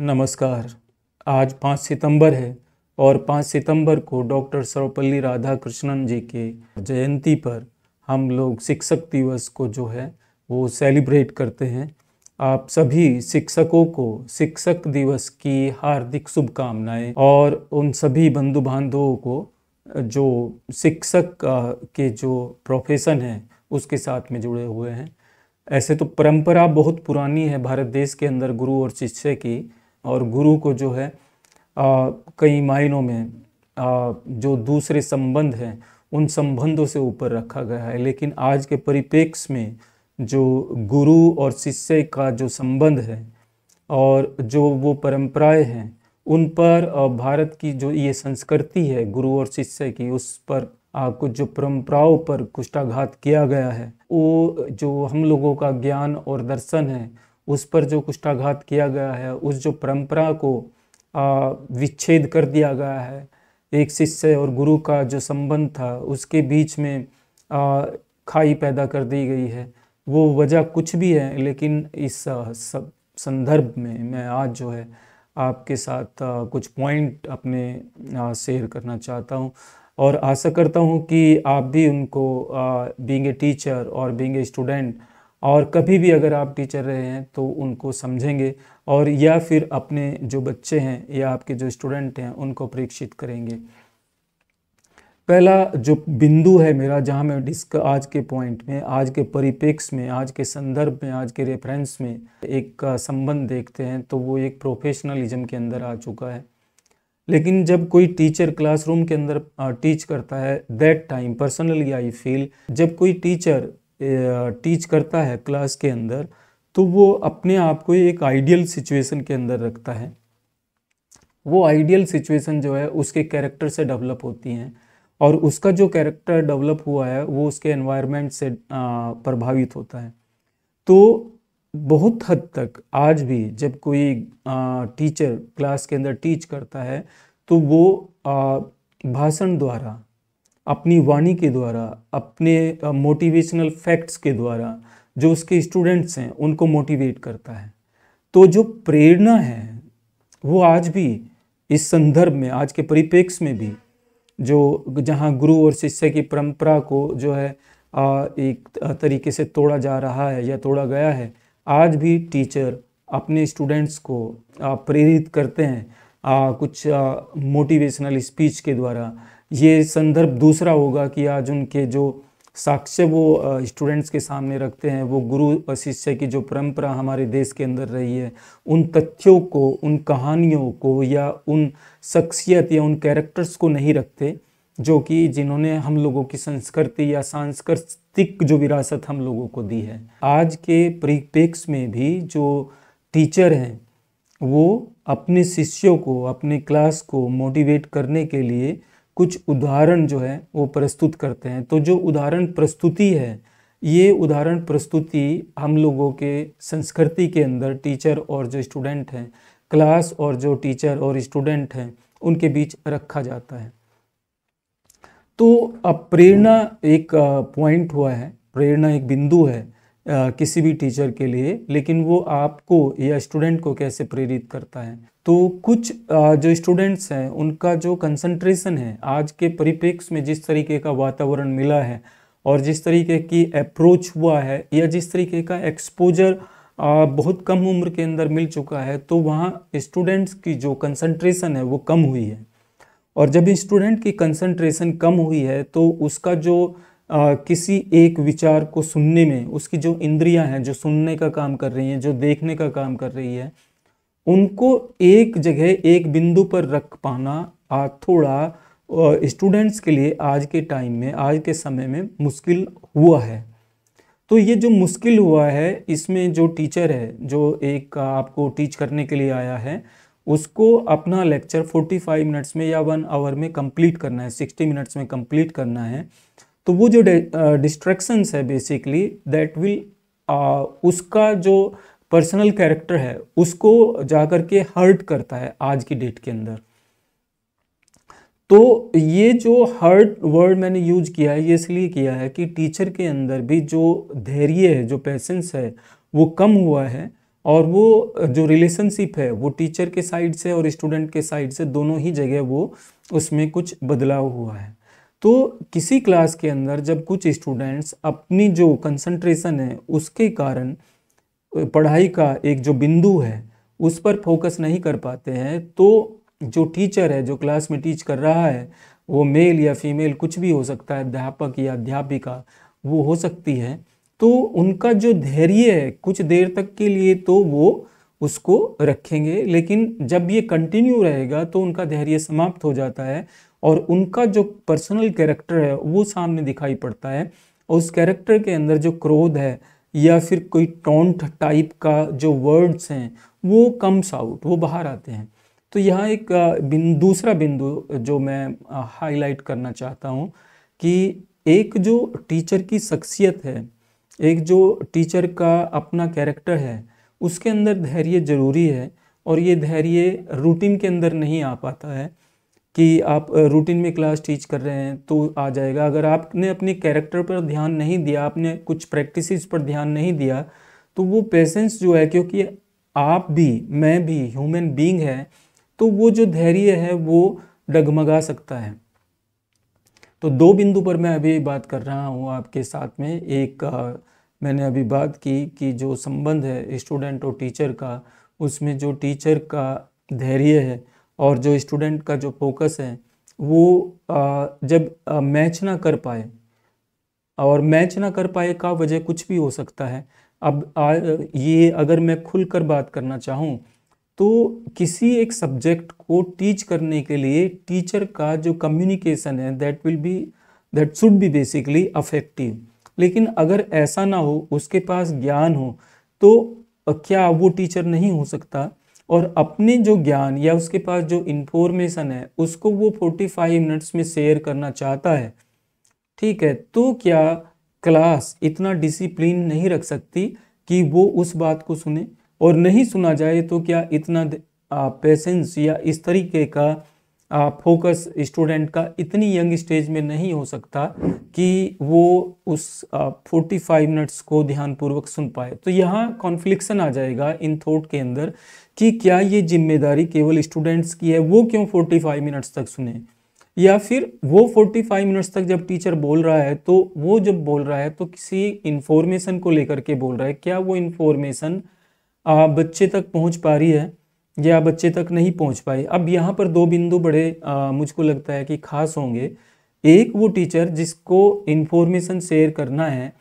नमस्कार आज पाँच सितंबर है और पाँच सितंबर को डॉक्टर सर्वपल्ली राधाकृष्णन जी के जयंती पर हम लोग शिक्षक दिवस को जो है वो सेलिब्रेट करते हैं आप सभी शिक्षकों को शिक्षक दिवस की हार्दिक शुभकामनाएं और उन सभी बंधु बांधवों को जो शिक्षक के जो प्रोफेशन है उसके साथ में जुड़े हुए हैं ऐसे तो परंपरा बहुत पुरानी है भारत देश के अंदर गुरु और शिष्य की और गुरु को जो है आ, कई मायनों में आ, जो दूसरे संबंध हैं उन संबंधों से ऊपर रखा गया है लेकिन आज के परिपेक्ष में जो गुरु और शिष्य का जो संबंध है और जो वो परंपराएं हैं उन पर भारत की जो ये संस्कृति है गुरु और शिष्य की उस पर आ, कुछ जो परंपराओं पर कुष्ठाघात किया गया है वो जो हम लोगों का ज्ञान और दर्शन है उस पर जो कुष्ठाघात किया गया है उस जो परंपरा को विच्छेद कर दिया गया है एक शिष्य और गुरु का जो संबंध था उसके बीच में आ, खाई पैदा कर दी गई है वो वजह कुछ भी है लेकिन इस सब संदर्भ में मैं आज जो है आपके साथ कुछ पॉइंट अपने शेयर करना चाहता हूँ और आशा करता हूँ कि आप भी उनको बींग ए टीचर और बींग ए स्टूडेंट और कभी भी अगर आप टीचर रहे हैं तो उनको समझेंगे और या फिर अपने जो बच्चे हैं या आपके जो स्टूडेंट हैं उनको परीक्षित करेंगे पहला जो बिंदु है मेरा जहाँ मैं डिस्क आज के पॉइंट में आज के परिपेक्ष में आज के संदर्भ में आज के रेफरेंस में एक संबंध देखते हैं तो वो एक प्रोफेशनलिज्म के अंदर आ चुका है लेकिन जब कोई टीचर क्लासरूम के अंदर टीच करता है that time personally I feel जब कोई टीचर टीच करता है क्लास के अंदर तो वो अपने आप को एक आइडियल सिचुएशन के अंदर रखता है वो आइडियल सिचुएशन जो है उसके कैरेक्टर से डेवलप होती हैं और उसका जो कैरेक्टर डेवलप हुआ है वो उसके एनवायरनमेंट से प्रभावित होता है तो बहुत हद तक आज भी जब कोई टीचर क्लास के अंदर टीच करता है तो वो भाषण द्वारा अपनी वाणी के द्वारा अपने मोटिवेशनल फैक्ट्स के द्वारा जो उसके स्टूडेंट्स हैं उनको मोटिवेट करता है तो जो प्रेरणा है वो आज भी इस संदर्भ में आज के परिप्रेक्ष्य में भी जो जहाँ गुरु और शिष्य की परंपरा को जो है एक तरीके से तोड़ा जा रहा है या तोड़ा गया है आज भी टीचर अपने स्टूडेंट्स को प्रेरित करते हैं कुछ मोटिवेशनल स्पीच के द्वारा ये संदर्भ दूसरा होगा कि आज उनके जो साक्ष्य वो स्टूडेंट्स के सामने रखते हैं वो गुरु और शिष्य की जो परंपरा हमारे देश के अंदर रही है उन तथ्यों को उन कहानियों को या उन शख्सियत या उन कैरेक्टर्स को नहीं रखते जो कि जिन्होंने हम लोगों की संस्कृति या सांस्कृतिक जो विरासत हम लोगों को दी है आज के परिप्रेक्ष में भी जो टीचर हैं वो अपने शिष्यों को अपने क्लास को मोटिवेट करने के लिए कुछ उदाहरण जो है वो प्रस्तुत करते हैं तो जो उदाहरण प्रस्तुति है ये उदाहरण प्रस्तुति हम लोगों के संस्कृति के अंदर टीचर और जो स्टूडेंट हैं क्लास और जो टीचर और स्टूडेंट हैं उनके बीच रखा जाता है तो अब प्रेरणा एक पॉइंट हुआ है प्रेरणा एक बिंदु है किसी भी टीचर के लिए लेकिन वो आपको या स्टूडेंट को कैसे प्रेरित करता है तो कुछ जो स्टूडेंट्स हैं उनका जो कंसंट्रेशन है आज के परिप्रेक्ष्य में जिस तरीके का वातावरण मिला है और जिस तरीके की अप्रोच हुआ है या जिस तरीके का एक्सपोजर बहुत कम उम्र के अंदर मिल चुका है तो वहाँ स्टूडेंट्स की जो कंसंट्रेशन है वो कम हुई है और जब स्टूडेंट की कंसंट्रेशन कम हुई है तो उसका जो आ, किसी एक विचार को सुनने में उसकी जो इंद्रियां हैं जो सुनने का काम कर रही हैं जो देखने का काम कर रही है उनको एक जगह एक बिंदु पर रख पाना आज थोड़ा स्टूडेंट्स के लिए आज के टाइम में आज के समय में मुश्किल हुआ है तो ये जो मुश्किल हुआ है इसमें जो टीचर है जो एक आपको टीच करने के लिए आया है उसको अपना लेक्चर 45 मिनट्स में या वन आवर में कंप्लीट करना है 60 मिनट्स में कंप्लीट करना है तो वो जो डिस्ट्रैक्शंस है बेसिकली दैट विल उसका जो पर्सनल कैरेक्टर है उसको जा के हर्ट करता है आज की डेट के अंदर तो ये जो हर्ट वर्ड मैंने यूज किया है ये इसलिए किया है कि टीचर के अंदर भी जो धैर्य है जो पैसेंस है वो कम हुआ है और वो जो रिलेशनशिप है वो टीचर के साइड से और स्टूडेंट के साइड से दोनों ही जगह वो उसमें कुछ बदलाव हुआ है तो किसी क्लास के अंदर जब कुछ स्टूडेंट्स अपनी जो कंसंट्रेशन है उसके कारण पढ़ाई का एक जो बिंदु है उस पर फोकस नहीं कर पाते हैं तो जो टीचर है जो क्लास में टीच कर रहा है वो मेल या फीमेल कुछ भी हो सकता है अध्यापक या अध्यापिका वो हो सकती है तो उनका जो धैर्य है कुछ देर तक के लिए तो वो उसको रखेंगे लेकिन जब ये कंटिन्यू रहेगा तो उनका धैर्य समाप्त हो जाता है और उनका जो पर्सनल कैरेक्टर है वो सामने दिखाई पड़ता है और उस कैरेक्टर के अंदर जो क्रोध है या फिर कोई टोंट टाइप का जो वर्ड्स हैं वो कम्स आउट वो बाहर आते हैं तो यहाँ एक बिन, दूसरा बिंदु जो मैं हाईलाइट करना चाहता हूँ कि एक जो टीचर की शख्सियत है एक जो टीचर का अपना कैरेक्टर है उसके अंदर धैर्य ज़रूरी है और ये धैर्य रूटीन के अंदर नहीं आ पाता है कि आप रूटीन में क्लास टीच कर रहे हैं तो आ जाएगा अगर आपने अपने कैरेक्टर पर ध्यान नहीं दिया आपने कुछ प्रैक्टिस पर ध्यान नहीं दिया तो वो पेशेंस जो है क्योंकि आप भी मैं भी ह्यूमन बीइंग है तो वो जो धैर्य है वो डगमगा सकता है तो दो बिंदु पर मैं अभी बात कर रहा हूँ आपके साथ में एक आ, मैंने अभी बात की कि जो संबंध है स्टूडेंट और टीचर का उसमें जो टीचर का धैर्य है और जो स्टूडेंट का जो फोकस है वो जब मैच ना कर पाए और मैच ना कर पाए का वजह कुछ भी हो सकता है अब आ, ये अगर मैं खुलकर बात करना चाहूँ तो किसी एक सब्जेक्ट को टीच करने के लिए टीचर का जो कम्युनिकेशन है that will be that should be basically effective लेकिन अगर ऐसा ना हो उसके पास ज्ञान हो तो क्या वो टीचर नहीं हो सकता और अपने जो ज्ञान या उसके पास जो इन्फॉर्मेशन है उसको वो 45 मिनट्स में शेयर करना चाहता है ठीक है तो क्या क्लास इतना डिसिप्लिन नहीं रख सकती कि वो उस बात को सुने और नहीं सुना जाए तो क्या इतना पेशेंस या इस तरीके का फोकस स्टूडेंट का इतनी यंग स्टेज में नहीं हो सकता कि वो उस फोर्टी फाइव मिनट्स को ध्यानपूर्वक सुन पाए तो यहाँ कॉन्फ्लिक्शन आ जाएगा इन थॉट के अंदर कि क्या ये जिम्मेदारी केवल स्टूडेंट्स की है वो क्यों फोर्टी फाइव मिनट्स तक सुने या फिर वो फोर्टी फाइव मिनट्स तक जब टीचर बोल रहा है तो वो जब बोल रहा है तो किसी इन्फॉर्मेशन को लेकर के बोल रहा है क्या वो इन्फॉर्मेशन बच्चे तक पहुँच पा रही है या बच्चे तक नहीं पहुंच पाए अब यहाँ पर दो बिंदु बड़े आ, मुझको लगता है कि खास होंगे एक वो टीचर जिसको इन्फॉर्मेशन शेयर करना है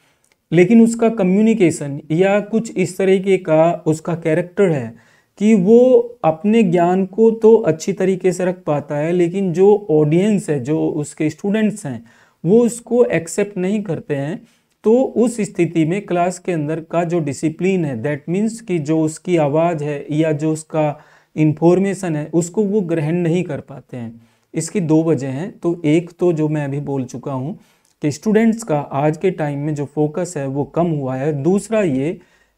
लेकिन उसका कम्युनिकेशन या कुछ इस तरीके का उसका कैरेक्टर है कि वो अपने ज्ञान को तो अच्छी तरीके से रख पाता है लेकिन जो ऑडियंस है जो उसके स्टूडेंट्स हैं वो उसको एक्सेप्ट नहीं करते हैं तो उस स्थिति में क्लास के अंदर का जो डिसिप्लिन है दैट मीन्स कि जो उसकी आवाज़ है या जो उसका इन्फॉर्मेशन है उसको वो ग्रहण नहीं कर पाते हैं इसकी दो वजह हैं तो एक तो जो मैं अभी बोल चुका हूँ कि स्टूडेंट्स का आज के टाइम में जो फोकस है वो कम हुआ है दूसरा ये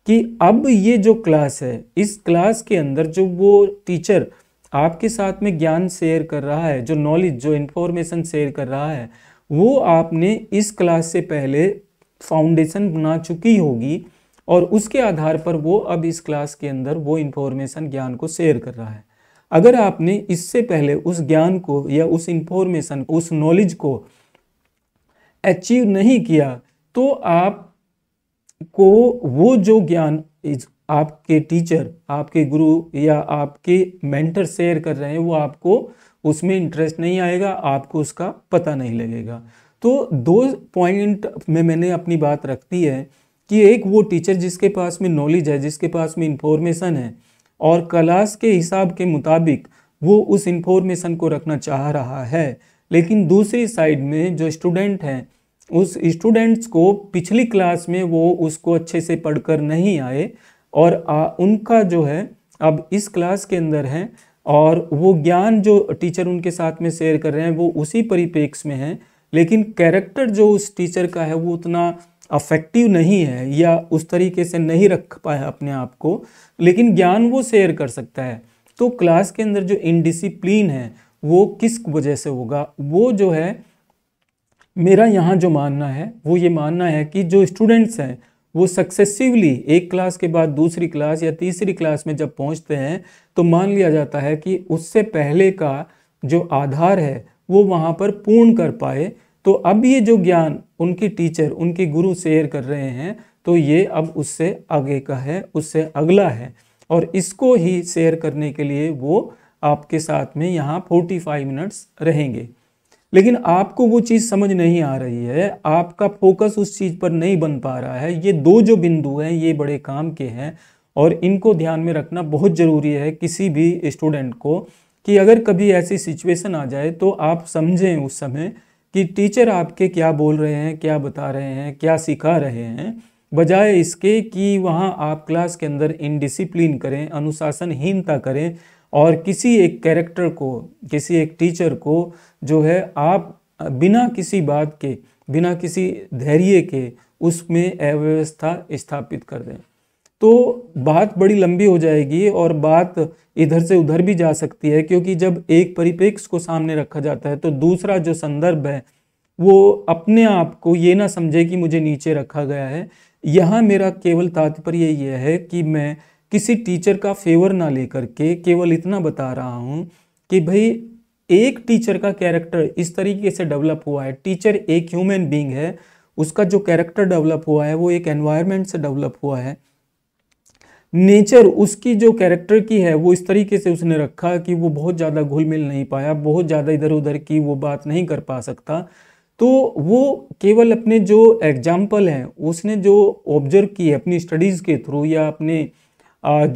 कि अब ये जो क्लास है इस क्लास के अंदर जो वो टीचर आपके साथ में ज्ञान शेयर कर रहा है जो नॉलेज जो इन्फॉर्मेशन शेयर कर रहा है वो आपने इस क्लास से पहले फाउंडेशन बना चुकी होगी और उसके आधार पर वो अब इस क्लास के अंदर वो इन्फॉर्मेशन ज्ञान को शेयर कर रहा है अगर आपने इससे पहले उस ज्ञान को या उस इन्फॉर्मेशन उस नॉलेज को अचीव नहीं किया तो आप को वो जो ज्ञान आपके टीचर आपके गुरु या आपके मेंटर शेयर कर रहे हैं वो आपको उसमें इंटरेस्ट नहीं आएगा आपको उसका पता नहीं लगेगा तो दो पॉइंट में मैंने अपनी बात रखती है कि एक वो टीचर जिसके पास में नॉलेज है जिसके पास में इंफॉर्मेशन है और क्लास के हिसाब के मुताबिक वो उस इंफॉर्मेशन को रखना चाह रहा है लेकिन दूसरी साइड में जो स्टूडेंट हैं उस स्टूडेंट्स को पिछली क्लास में वो उसको अच्छे से पढ़कर नहीं आए और आ, उनका जो है अब इस क्लास के अंदर है और वो ज्ञान जो टीचर उनके साथ में शेयर कर रहे हैं वो उसी परिपेक्ष में हैं लेकिन कैरेक्टर जो उस टीचर का है वो उतना अफेक्टिव नहीं है या उस तरीके से नहीं रख पाया अपने आप को लेकिन ज्ञान वो शेयर कर सकता है तो क्लास के अंदर जो इनडिसिप्लिन है वो किस वजह से होगा वो जो है मेरा यहाँ जो मानना है वो ये मानना है कि जो स्टूडेंट्स हैं वो सक्सेसिवली एक क्लास के बाद दूसरी क्लास या तीसरी क्लास में जब पहुँचते हैं तो मान लिया जाता है कि उससे पहले का जो आधार है वो वहाँ पर पूर्ण कर पाए तो अब ये जो ज्ञान उनके टीचर उनके गुरु शेयर कर रहे हैं तो ये अब उससे आगे का है उससे अगला है और इसको ही शेयर करने के लिए वो आपके साथ में यहाँ फोर्टी फाइव मिनट्स रहेंगे लेकिन आपको वो चीज़ समझ नहीं आ रही है आपका फोकस उस चीज़ पर नहीं बन पा रहा है ये दो जो बिंदु हैं ये बड़े काम के हैं और इनको ध्यान में रखना बहुत ज़रूरी है किसी भी स्टूडेंट को कि अगर कभी ऐसी सिचुएशन आ जाए तो आप समझें उस समय कि टीचर आपके क्या बोल रहे हैं क्या बता रहे हैं क्या सिखा रहे हैं बजाय इसके कि वहाँ आप क्लास के अंदर इनडिसिप्लिन करें अनुशासनहीनता करें और किसी एक कैरेक्टर को किसी एक टीचर को जो है आप बिना किसी बात के बिना किसी धैर्य के उसमें अव्यवस्था स्थापित कर दें तो बात बड़ी लंबी हो जाएगी और बात इधर से उधर भी जा सकती है क्योंकि जब एक परिपेक्ष को सामने रखा जाता है तो दूसरा जो संदर्भ है वो अपने आप को ये ना समझे कि मुझे नीचे रखा गया है यहाँ मेरा केवल तात्पर्य यह है कि मैं किसी टीचर का फेवर ना लेकर के केवल इतना बता रहा हूँ कि भाई एक टीचर का कैरेक्टर इस तरीके से डेवलप हुआ है टीचर एक ह्यूमन बींग है उसका जो कैरेक्टर डेवलप हुआ है वो एक एनवायरमेंट से डेवलप हुआ है नेचर उसकी जो कैरेक्टर की है वो इस तरीके से उसने रखा कि वो बहुत ज़्यादा घुल मिल नहीं पाया बहुत ज़्यादा इधर उधर की वो बात नहीं कर पा सकता तो वो केवल अपने जो एग्जाम्पल हैं उसने जो ऑब्जर्व की अपनी स्टडीज़ के थ्रू या अपने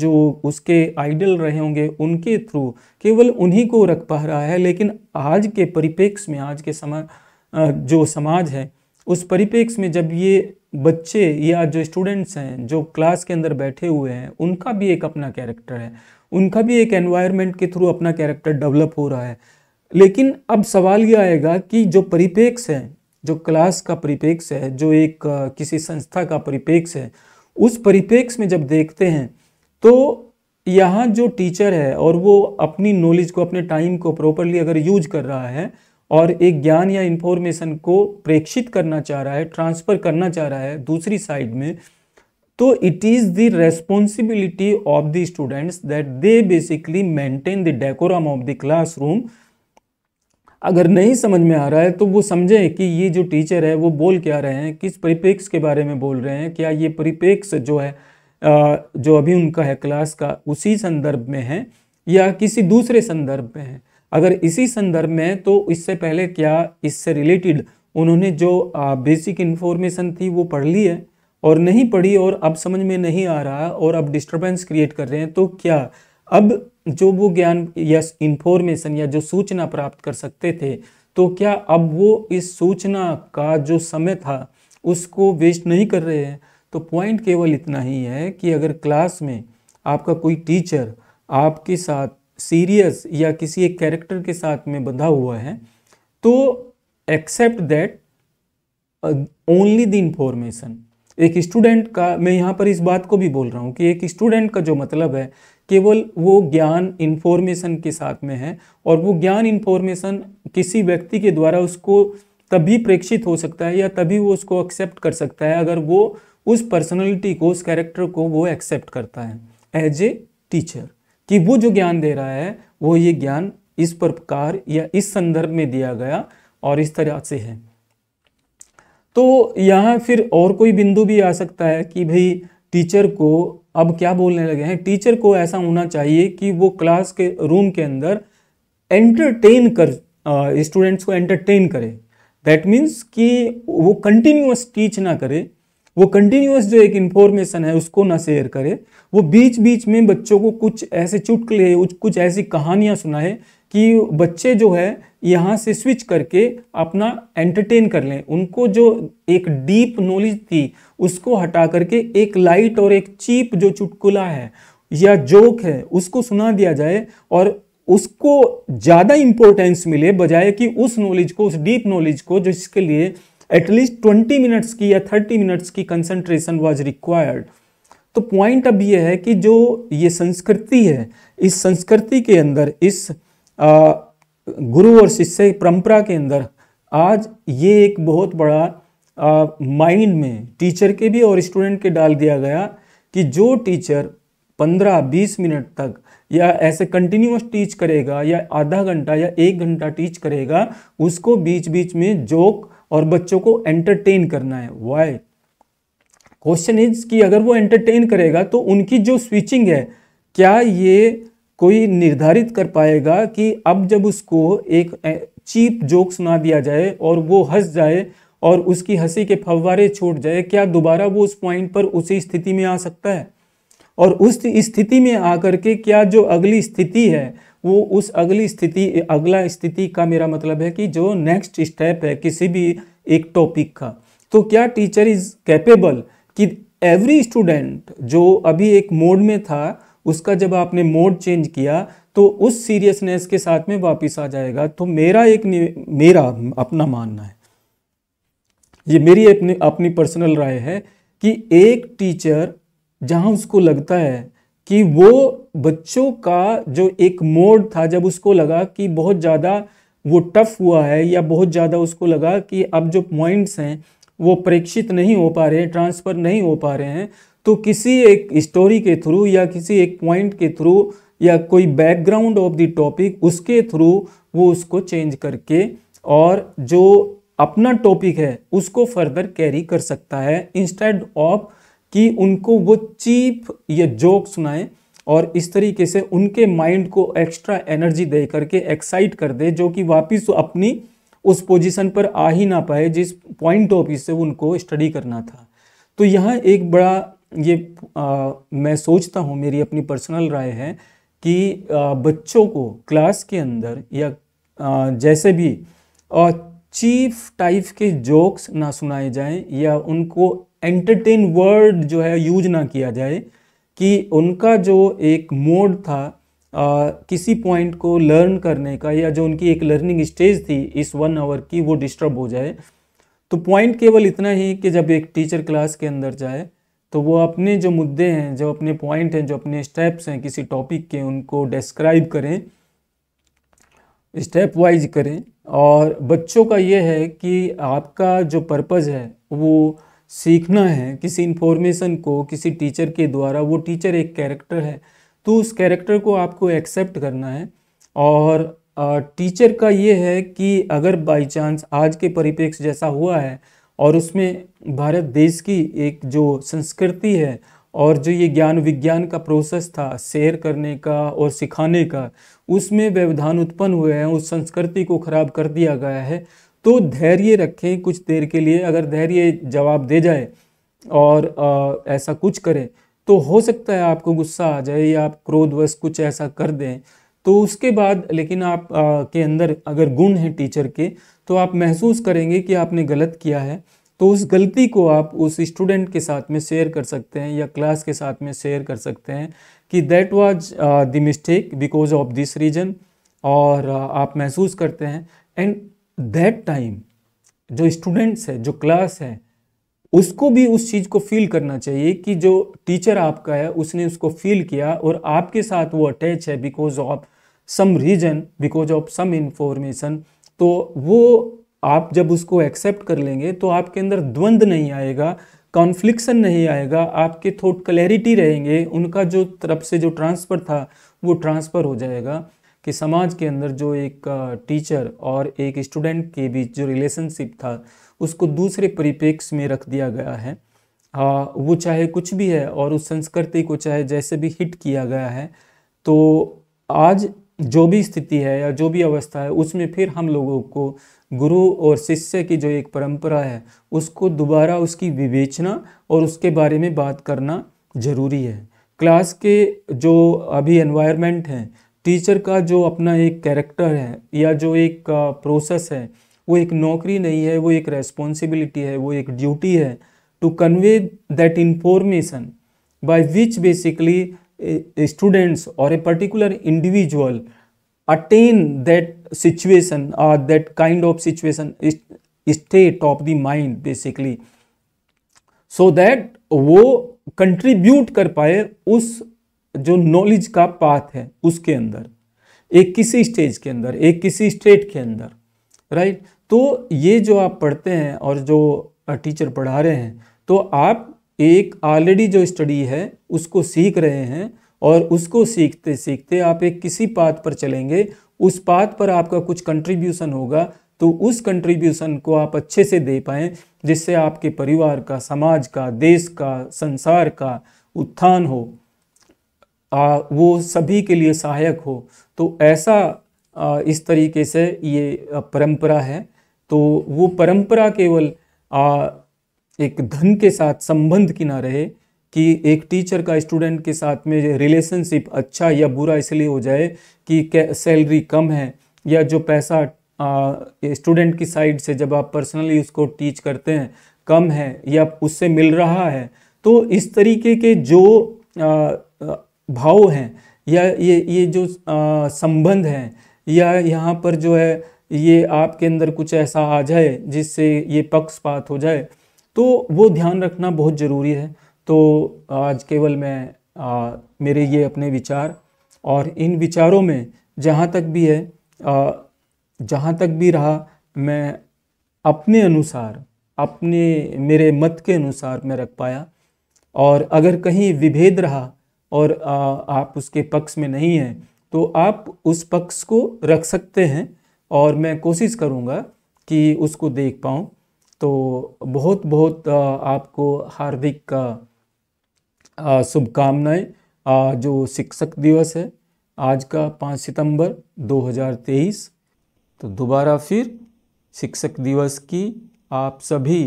जो उसके आइडल रहे होंगे उनके थ्रू केवल उन्हीं को रख पा रहा है लेकिन आज के परिपेक्ष में आज के समा जो समाज है उस परिपेक्ष में जब ये बच्चे या जो स्टूडेंट्स हैं जो क्लास के अंदर बैठे हुए हैं उनका भी एक अपना कैरेक्टर है उनका भी एक एनवायरनमेंट के थ्रू अपना कैरेक्टर डेवलप हो रहा है लेकिन अब सवाल ये आएगा कि जो परिपेक्ष है जो क्लास का परिपेक्ष है जो एक किसी संस्था का परिपेक्ष है उस परिपेक्ष में जब देखते हैं तो यहाँ जो टीचर है और वो अपनी नॉलेज को अपने टाइम को प्रॉपरली अगर यूज कर रहा है और एक ज्ञान या इन्फॉर्मेशन को प्रेक्षित करना चाह रहा है ट्रांसफ़र करना चाह रहा है दूसरी साइड में तो it is the responsibility of the students that they basically maintain the decorum of the classroom अगर नहीं समझ में आ रहा है तो वो समझें कि ये जो टीचर है वो बोल क्या रहे हैं किस परिपेक्ष के बारे में बोल रहे हैं क्या ये परिपेक्ष जो है जो अभी उनका है क्लास का उसी संदर्भ में है या किसी दूसरे संदर्भ में है अगर इसी संदर्भ में तो इससे पहले क्या इससे रिलेटेड उन्होंने जो बेसिक इन्फॉर्मेशन थी वो पढ़ ली है और नहीं पढ़ी और अब समझ में नहीं आ रहा और अब डिस्टर्बेंस क्रिएट कर रहे हैं तो क्या अब जो वो ज्ञान या इन्फॉर्मेशन या जो सूचना प्राप्त कर सकते थे तो क्या अब वो इस सूचना का जो समय था उसको वेस्ट नहीं कर रहे हैं तो पॉइंट केवल इतना ही है कि अगर क्लास में आपका कोई टीचर आपके साथ सीरियस या किसी एक कैरेक्टर के साथ में बंधा हुआ है तो except that only the information एक स्टूडेंट का मैं यहाँ पर इस बात को भी बोल रहा हूँ कि एक स्टूडेंट का जो मतलब है केवल वो ज्ञान इन्फॉर्मेशन के साथ में है और वो ज्ञान इन्फॉर्मेशन किसी व्यक्ति के द्वारा उसको तभी प्रेक्षित हो सकता है या तभी वो उसको एक्सेप्ट कर सकता है अगर वो उस पर्सनैलिटी को उस कैरेक्टर को वो एक्सेप्ट करता है एज ए टीचर कि वो जो ज्ञान दे रहा है वो ये ज्ञान इस प्रकार या इस संदर्भ में दिया गया और इस तरह से है तो यहाँ फिर और कोई बिंदु भी आ सकता है कि भाई टीचर को अब क्या बोलने लगे हैं टीचर को ऐसा होना चाहिए कि वो क्लास के रूम के अंदर एंटरटेन कर स्टूडेंट्स को एंटरटेन करे दैट मीन्स कि वो कंटिन्यूस टीच ना करे वो कंटिन्यूस जो एक इन्फॉर्मेशन है उसको ना शेयर करे वो बीच बीच में बच्चों को कुछ ऐसे चुटकले कुछ ऐसी कहानियाँ सुनाए कि बच्चे जो है यहाँ से स्विच करके अपना एंटरटेन कर लें उनको जो एक डीप नॉलेज थी उसको हटा करके एक लाइट और एक चीप जो चुटकुला है या जोक है उसको सुना दिया जाए और उसको ज़्यादा इम्पोर्टेंस मिले बजाय कि उस नॉलेज को उस डीप नॉलेज को जिसके लिए एटलीस्ट ट्वेंटी मिनट्स की या थर्टी मिनट्स की कंसंट्रेशन वॉज रिक्वायर्ड तो पॉइंट अब ये है कि जो ये संस्कृति है इस संस्कृति के अंदर इस गुरु और शिष्य परंपरा के अंदर आज ये एक बहुत बड़ा माइंड में टीचर के भी और स्टूडेंट के डाल दिया गया कि जो टीचर 15-20 मिनट तक या ऐसे कंटिन्यूस टीच करेगा या आधा घंटा या एक घंटा टीच करेगा उसको बीच बीच में जोक और बच्चों को एंटरटेन करना है वाई क्वेश्चन इज कि अगर वो एंटरटेन करेगा तो उनकी जो स्विचिंग है क्या ये कोई निर्धारित कर पाएगा कि अब जब उसको एक चीप जोक सुना दिया जाए और वो हंस जाए और उसकी हंसी के फव्वारे छूट जाए क्या दोबारा वो उस पॉइंट पर उसी स्थिति में आ सकता है और उस स्थिति में आकर के क्या जो अगली स्थिति है वो उस अगली स्थिति अगला स्थिति का मेरा मतलब है कि जो नेक्स्ट स्टेप है किसी भी एक टॉपिक का तो क्या टीचर इज़ कैपेबल कि एवरी स्टूडेंट जो अभी एक मोड में था उसका जब आपने मोड चेंज किया तो उस सीरियसनेस के साथ में वापस आ जाएगा तो मेरा एक मेरा अपना मानना है ये मेरी अपनी अपनी पर्सनल राय है कि एक टीचर जहां उसको लगता है कि वो बच्चों का जो एक मोड था जब उसको लगा कि बहुत ज़्यादा वो टफ हुआ है या बहुत ज़्यादा उसको लगा कि अब जो पॉइंट्स हैं वो परीक्षित नहीं हो पा रहे हैं ट्रांसफ़र नहीं हो पा रहे हैं तो किसी एक स्टोरी के थ्रू या किसी एक पॉइंट के थ्रू या कोई बैकग्राउंड ऑफ द टॉपिक उसके थ्रू वो उसको चेंज करके और जो अपना टॉपिक है उसको फर्दर कैरी कर सकता है इंस्टेड ऑफ कि उनको वो चीप ये जोक सुनाएं और इस तरीके से उनके माइंड को एक्स्ट्रा एनर्जी दे करके एक्साइट कर दे जो कि वापिस अपनी उस पोजीशन पर आ ही ना पाए जिस पॉइंट ऑफ व्यू से उनको स्टडी करना था तो यहाँ एक बड़ा ये आ, मैं सोचता हूँ मेरी अपनी पर्सनल राय है कि आ, बच्चों को क्लास के अंदर या आ, जैसे भी चीफ टाइप के जोक्स ना सुनाए जाएं या उनको एंटरटेन वर्ड जो है यूज ना किया जाए कि उनका जो एक मोड था आ, किसी पॉइंट को लर्न करने का या जो उनकी एक लर्निंग स्टेज थी इस वन आवर की वो डिस्टर्ब हो जाए तो पॉइंट केवल इतना ही कि जब एक टीचर क्लास के अंदर जाए तो वो अपने जो मुद्दे हैं जो अपने पॉइंट हैं जो अपने स्टेप्स हैं किसी टॉपिक के उनको डिस्क्राइब करें स्टेप वाइज करें और बच्चों का ये है कि आपका जो पर्पज़ है वो सीखना है किसी इन्फॉर्मेशन को किसी टीचर के द्वारा वो टीचर एक कैरेक्टर है तो उस कैरेक्टर को आपको एक्सेप्ट करना है और टीचर का ये है कि अगर बाई चांस आज के परिप्रेक्ष्य जैसा हुआ है और उसमें भारत देश की एक जो संस्कृति है और जो ये ज्ञान विज्ञान का प्रोसेस था शेयर करने का और सिखाने का उसमें व्यवधान उत्पन्न हुए हैं उस संस्कृति को खराब कर दिया गया है तो धैर्य रखें कुछ देर के लिए अगर धैर्य जवाब दे जाए और आ, ऐसा कुछ करें तो हो सकता है आपको गुस्सा आ जाए या आप क्रोधवश कुछ ऐसा कर दें तो उसके बाद लेकिन आप आ, के अंदर अगर गुण हैं टीचर के तो आप महसूस करेंगे कि आपने गलत किया है तो उस गलती को आप उस स्टूडेंट के साथ में शेयर कर सकते हैं या क्लास के साथ में शेयर कर सकते हैं कि that was the mistake because of this reason और आप महसूस करते हैं एंड दैट टाइम जो स्टूडेंट्स है जो क्लास है उसको भी उस चीज़ को फील करना चाहिए कि जो टीचर आपका है उसने उसको फील किया और आपके साथ वो अटैच है because of some reason because of some information तो वो आप जब उसको एक्सेप्ट कर लेंगे तो आपके अंदर द्वंद्व नहीं आएगा कॉन्फ्लिक्शन नहीं आएगा आपके थॉट क्लैरिटी रहेंगे उनका जो तरफ से जो ट्रांसफ़र था वो ट्रांसफ़र हो जाएगा कि समाज के अंदर जो एक टीचर और एक स्टूडेंट के बीच जो रिलेशनशिप था उसको दूसरे परिप्रेक्ष्य में रख दिया गया है आ, वो चाहे कुछ भी है और उस संस्कृति को चाहे जैसे भी हिट किया गया है तो आज जो भी स्थिति है या जो भी अवस्था है उसमें फिर हम लोगों को गुरु और शिष्य की जो एक परंपरा है उसको दोबारा उसकी विवेचना और उसके बारे में बात करना ज़रूरी है क्लास के जो अभी एनवायरनमेंट हैं टीचर का जो अपना एक कैरेक्टर है या जो एक प्रोसेस है वो एक नौकरी नहीं है वो एक रेस्पॉन्सिबिलिटी है वो एक ड्यूटी है to convey that information by which basically students और a particular individual attain that situation or that kind of situation state of the mind basically so that वो कंट्रीब्यूट कर पाए उस जो नॉलेज का पाथ है उसके अंदर एक किसी स्टेज के अंदर एक किसी स्टेट के अंदर राइट तो ये जो आप पढ़ते हैं और जो टीचर पढ़ा रहे हैं तो आप एक ऑलरेडी जो स्टडी है उसको सीख रहे हैं और उसको सीखते सीखते आप एक किसी पाथ पर चलेंगे उस पाथ पर आपका कुछ कंट्रीब्यूशन होगा तो उस कंट्रीब्यूशन को आप अच्छे से दे पाएँ जिससे आपके परिवार का समाज का देश का संसार का उत्थान हो वो सभी के लिए सहायक हो तो ऐसा इस तरीके से ये परंपरा है तो वो परंपरा केवल एक धन के साथ संबंध की ना रहे कि एक टीचर का स्टूडेंट के साथ में रिलेशनशिप अच्छा या बुरा इसलिए हो जाए कि सैलरी कम है या जो पैसा स्टूडेंट की साइड से जब आप पर्सनली उसको टीच करते हैं कम है या उससे मिल रहा है तो इस तरीके के जो आ, भाव हैं या ये ये जो संबंध हैं या यहाँ पर जो है ये आपके अंदर कुछ ऐसा आ जाए जिससे ये पक्षपात हो जाए तो वो ध्यान रखना बहुत ज़रूरी है तो आज केवल मैं आ, मेरे ये अपने विचार और इन विचारों में जहाँ तक भी है जहाँ तक भी रहा मैं अपने अनुसार अपने मेरे मत के अनुसार मैं रख पाया और अगर कहीं विभेद रहा और आ, आप उसके पक्ष में नहीं हैं तो आप उस पक्ष को रख सकते हैं और मैं कोशिश करूँगा कि उसको देख पाऊँ तो बहुत बहुत आपको हार्दिक का शुभकामनाएँ जो शिक्षक दिवस है आज का पाँच सितंबर 2023 तो दोबारा फिर शिक्षक दिवस की आप सभी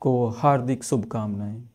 को हार्दिक शुभकामनाएँ